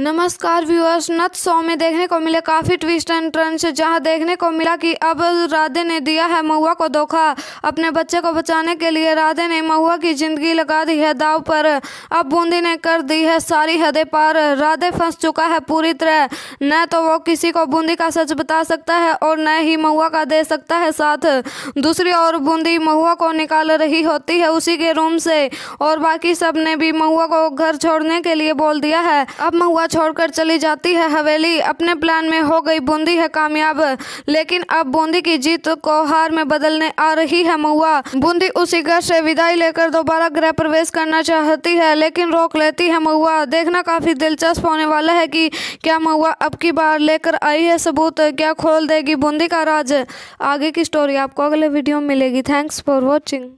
नमस्कार व्यूअर्स नथ शो में देखने को मिले काफ़ी ट्विस्ट एंड टर्न से जहां देखने को मिला कि अब राधे ने दिया है महुआ को धोखा अपने बच्चे को बचाने के लिए राधे ने महुआ की जिंदगी लगा दी है दाव पर अब बूंदी ने कर दी है सारी हदें पार राधे फंस चुका है पूरी तरह न तो वो किसी को बूंदी का सच बता सकता है और न ही महुआ का दे सकता है साथ दूसरी ओर बूंदी महुआ को निकाल रही होती है उसी के रूम से और बाकी सब ने भी महुआ को घर छोड़ने के लिए बोल दिया है अब महुआ छोड़कर चली जाती है हवेली अपने प्लान में हो गई बूंदी है कामयाब लेकिन अब बूंदी की जीत को हार में बदलने आ रही है महुआ बूंदी उसी घर से विदाई लेकर दोबारा गृह प्रवेश करना चाहती है लेकिन रोक लेती है महुआ देखना काफी दिलचस्प होने वाला है कि क्या महुआ अब की बार लेकर आई है सबूत क्या खोल देगी बूंदी का राज आगे की स्टोरी आपको अगले वीडियो में मिलेगी थैंक्स फॉर वॉचिंग